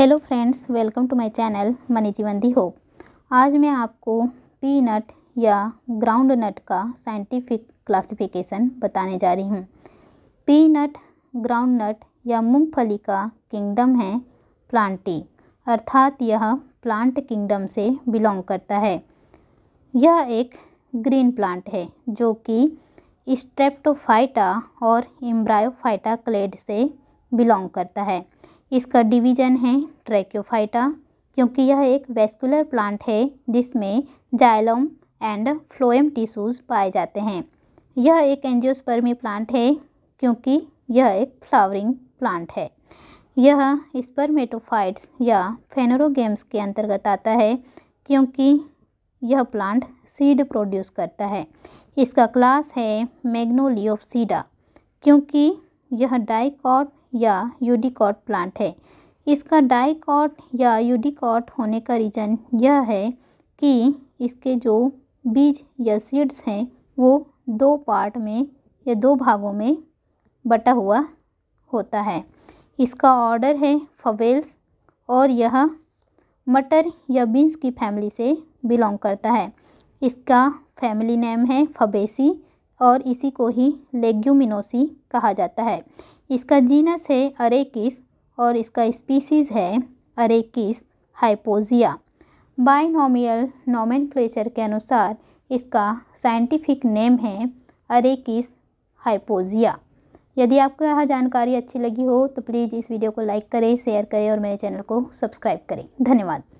hello friends welcome to my channel मनी जीवंदी hope आज मैं आपको पी नट या ग्राउंड नट का साइंटिफिक क्लासिफिकेशन बताने जा रही हूँ पी नट ग्राउंड नट या मूंगफली का किंगडम है प्लांटी अर्थात यह प्लांट किंगडम से बिलोंग करता है यह एक ग्रीन प्लांट है जो कि स्ट्रेप्टोफाइटा और इम्ब्रायोफाइटा क्लेड से बिलोंग करता है इसका डिवीजन है ट्रैक्योफाइटा क्योंकि यह एक वेस्कुलर प्लांट है जिसमें जाइलम एंड फ्लोएम टिश्यूज़ पाए जाते हैं यह एक एंजियोस्पर्मी प्लांट है क्योंकि यह एक फ्लावरिंग प्लांट है यह स्पर्मेटोफाइट्स या फेनोरोगेम्स के अंतर्गत आता है क्योंकि यह प्लांट सीड प्रोड्यूस करता है इसका क्लास है मैग्नोलियोसीडा क्योंकि यह डाइकॉट या यूडिकॉट प्लांट है इसका डाइकॉट या यूडिकॉट होने का रीज़न यह है कि इसके जो बीज या सीड्स हैं वो दो पार्ट में या दो भागों में बटा हुआ होता है इसका ऑर्डर है फवेल्स और यह मटर या बीन्स की फैमिली से बिलोंग करता है इसका फैमिली नेम है फबेसी और इसी को ही लेग्यूमिनोसी कहा जाता है इसका जीनस है अरेकिस और इसका स्पीसीज़ है अरेकिस हाइपोजिया बाइनोमियल नोमेन के अनुसार इसका साइंटिफिक नेम है अरेकिस हाइपोजिया यदि आपको यह जानकारी अच्छी लगी हो तो प्लीज़ इस वीडियो को लाइक करें शेयर करें और मेरे चैनल को सब्सक्राइब करें धन्यवाद